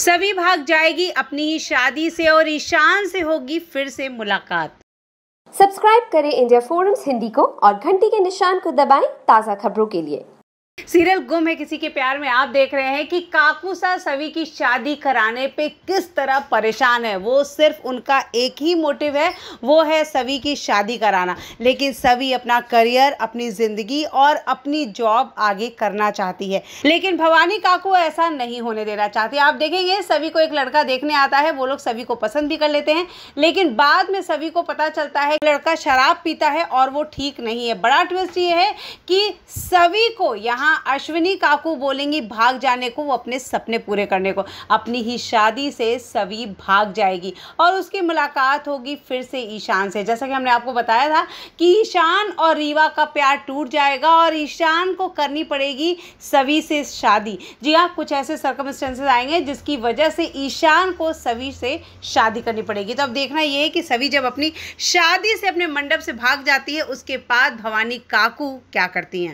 सभी भाग जाएगी अपनी ही शादी से और ईशान से होगी फिर से मुलाकात सब्सक्राइब करें इंडिया फोरम्स हिंदी को और घंटी के निशान को दबाएं ताज़ा खबरों के लिए सीरियल गुम है किसी के प्यार में आप देख रहे हैं कि काकूसा सभी की शादी कराने पे किस तरह परेशान है वो सिर्फ उनका एक ही मोटिव है वो है सभी की शादी कराना लेकिन सभी अपना करियर अपनी ज़िंदगी और अपनी जॉब आगे करना चाहती है लेकिन भवानी काकू ऐसा नहीं होने देना चाहती आप देखेंगे सभी को एक लड़का देखने आता है वो लोग सभी को पसंद भी कर लेते हैं लेकिन बाद में सभी को पता चलता है लड़का शराब पीता है और वो ठीक नहीं है बड़ा ट्विस्ट ये है कि सभी को यहाँ अश्विनी काकू बोलेंगी भाग जाने को वो अपने सपने पूरे करने को अपनी ही शादी से सभी भाग जाएगी और उसकी मुलाकात होगी फिर से ईशान से जैसा कि हमने आपको बताया था कि ईशान और रीवा का प्यार टूट जाएगा और ईशान को करनी पड़ेगी सभी से शादी जी हाँ कुछ ऐसे सर्कमस्टेंसेज आएंगे जिसकी वजह से ईशान को सभी से शादी करनी पड़ेगी तो अब देखना ये है कि सभी जब अपनी शादी से अपने मंडप से भाग जाती है उसके बाद भवानी काकू क्या करती हैं